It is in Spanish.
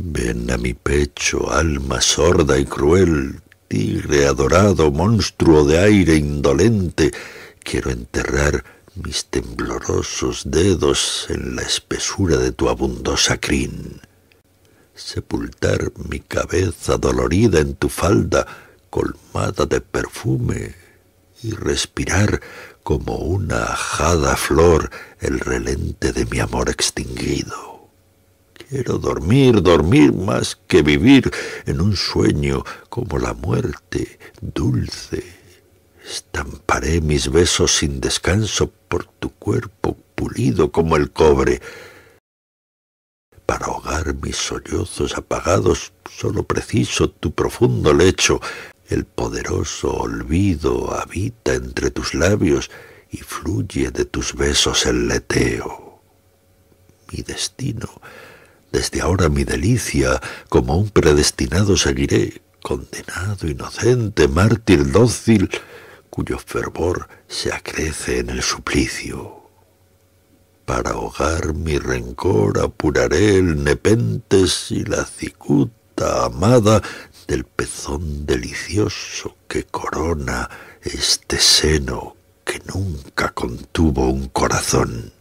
Ven a mi pecho, alma sorda y cruel, tigre adorado, monstruo de aire indolente, quiero enterrar mis temblorosos dedos en la espesura de tu abundosa crin, sepultar mi cabeza dolorida en tu falda, colmada de perfume, y respirar como una ajada flor el relente de mi amor extinguido. Quiero dormir, dormir más que vivir en un sueño como la muerte, dulce. Estamparé mis besos sin descanso por tu cuerpo pulido como el cobre. Para ahogar mis sollozos apagados solo preciso tu profundo lecho. El poderoso olvido habita entre tus labios y fluye de tus besos el leteo. Mi destino desde ahora mi delicia, como un predestinado seguiré, condenado, inocente, mártir dócil, cuyo fervor se acrece en el suplicio. Para ahogar mi rencor apuraré el nepentes y la cicuta amada del pezón delicioso que corona este seno que nunca contuvo un corazón.